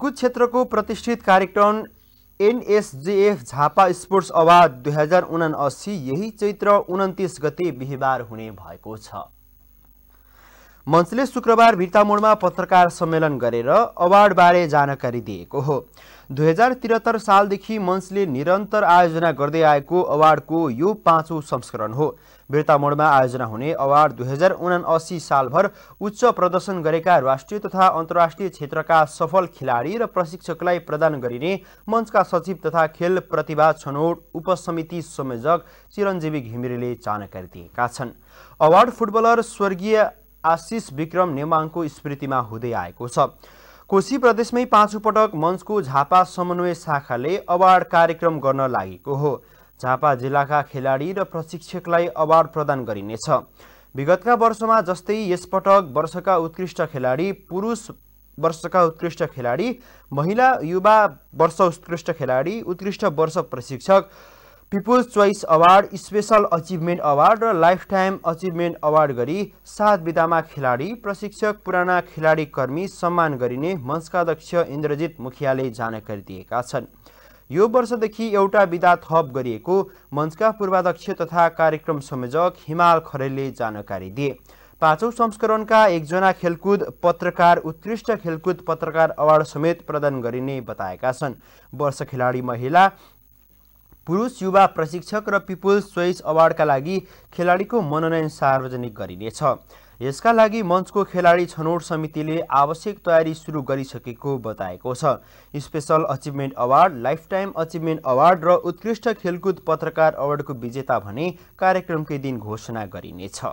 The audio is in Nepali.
खेलकुद क्षेत्रको प्रतिष्ठित कार्यक्रम एनएसजिएफ झापा स्पोर्ट्स अवार्ड दुई हजार उनासी यही चैत्र उन्तिस गते बिहिबार हुने भएको छ मञ्चले शुक्रबार भिर्तामोडमा पत्रकार सम्मेलन गरेर अवार्डबारे जानकारी दिएको हो दुई हजार त्रिहत्तर सालदेखि मञ्चले निरन्तर आयोजना गर्दै आएको अवार्डको यो पाँचौँ संस्करण हो बिर्तामोडमा आयोजना हुने अवार्ड दुई हजार उनासी सालभर उच्च प्रदर्शन गरेका राष्ट्रिय तथा अन्तर्राष्ट्रिय क्षेत्रका सफल खेलाडी र प्रशिक्षकलाई प्रदान गरिने मञ्चका सचिव तथा खेल प्रतिभा छनौट उपसमिति संयोजक चिरञ्जीवी घिमिरेले जानकारी दिएका छन् अवार्ड फुटबलर स्वर्गीय आशिष विक्रम नेमाङको स्मृतिमा हुँदै आएको छ कोशी प्रदेशमै पाँचौँ पटक मञ्चको झापा समन्वय शाखाले अवार्ड कार्यक्रम गर्न लागेको हो झापा जिल्लाका खेलाडी र प्रशिक्षकलाई अवार्ड प्रदान गरिनेछ विगतका वर्षमा जस्तै यसपटक वर्षका उत्कृष्ट खेलाडी पुरुष वर्षका उत्कृष्ट खेलाडी महिला युवा वर्ष उत्कृष्ट खेलाडी उत्कृष्ट वर्ष प्रशिक्षक people's choice award special achievement award र लाइफ टाइम अचिभमेन्ट अवार्ड गरी सात विधामा खेलाडी प्रशिक्षक पुराना खेलाडी कर्मी सम्मान गरिने मञ्चका अध्यक्ष इन्द्रजित मुखियाले जानकारी दिएका छन् यो वर्षदेखि एउटा विधा थप गरिएको मञ्चका पूर्वाध्यक्ष तथा कार्यक्रम संयोजक हिमाल खरेलले जानकारी दिए पाँचौँ संस्करणका एकजना खेलकुद पत्रकार उत्कृष्ट खेलकुद पत्रकार अवार्ड समेत प्रदान गरिने बताएका छन् वर्ष खेलाडी महिला पुरुष युवा प्रशिक्षक र पिपुल्स चोइस अवार्डका लागि खेलाडीको मनोनयन सार्वजनिक गरिनेछ यसका लागि मञ्चको खेलाडी छनौट समितिले आवश्यक तयारी सुरु गरिसकेको बताएको छ special achievement award lifetime achievement award र उत्कृष्ट खेलकुद पत्रकार अवार्डको विजेता भने कार्यक्रमकै दिन घोषणा गरिनेछ